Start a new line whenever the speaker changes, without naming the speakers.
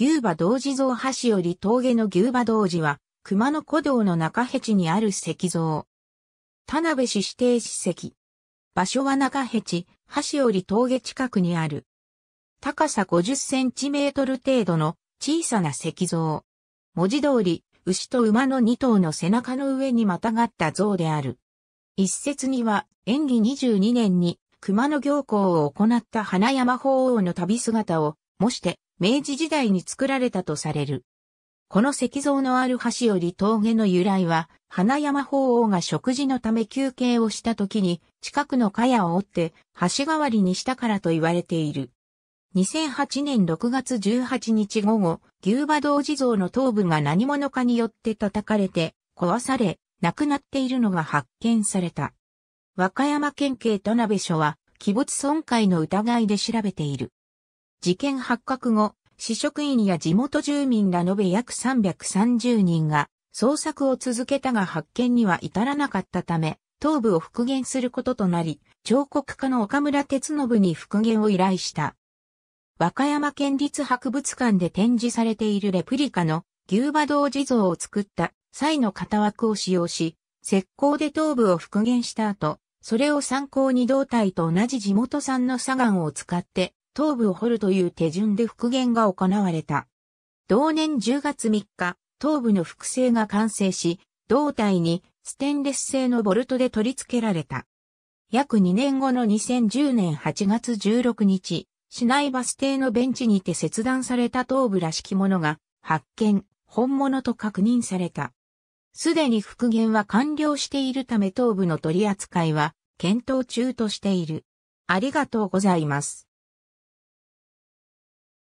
牛馬道寺像橋より峠の牛馬道寺は、熊野古道の中ヘチにある石像。田辺市指定史跡。場所は中ヘチ、橋より峠近くにある。高さ50センチメートル程度の小さな石像。文字通り、牛と馬の2頭の背中の上にまたがった像である。一説には、演技22年に熊野行幸を行った花山法王の旅姿を模して明治時代に作られたとされる。この石像のある橋より峠の由来は、花山法王が食事のため休憩をした時に、近くの茅を折って橋代わりにしたからと言われている。2008年6月18日午後、牛馬道地蔵の頭部が何者かによって叩かれて、壊され、亡くなっているのが発見された。和歌山県警田辺署は、器物損壊の疑いで調べている。事件発覚後、市職員や地元住民ら延べ約330人が捜索を続けたが発見には至らなかったため、頭部を復元することとなり、彫刻家の岡村哲信に復元を依頼した。和歌山県立博物館で展示されているレプリカの牛馬道地蔵を作った際の型枠を使用し、石膏で頭部を復元した後、それを参考に胴体と同じ地元産の砂岩を使って頭部を掘るという手順で復元が行われた。同年10月3日、頭部の複製が完成し、胴体にステンレス製のボルトで取り付けられた。約2年後の2010年8月16日、市内バス停のベンチにて切断された頭部らしきものが発見、本物と確認された。すでに復元は完了しているため頭部の取り扱いは検討中としている。ありがとうございます。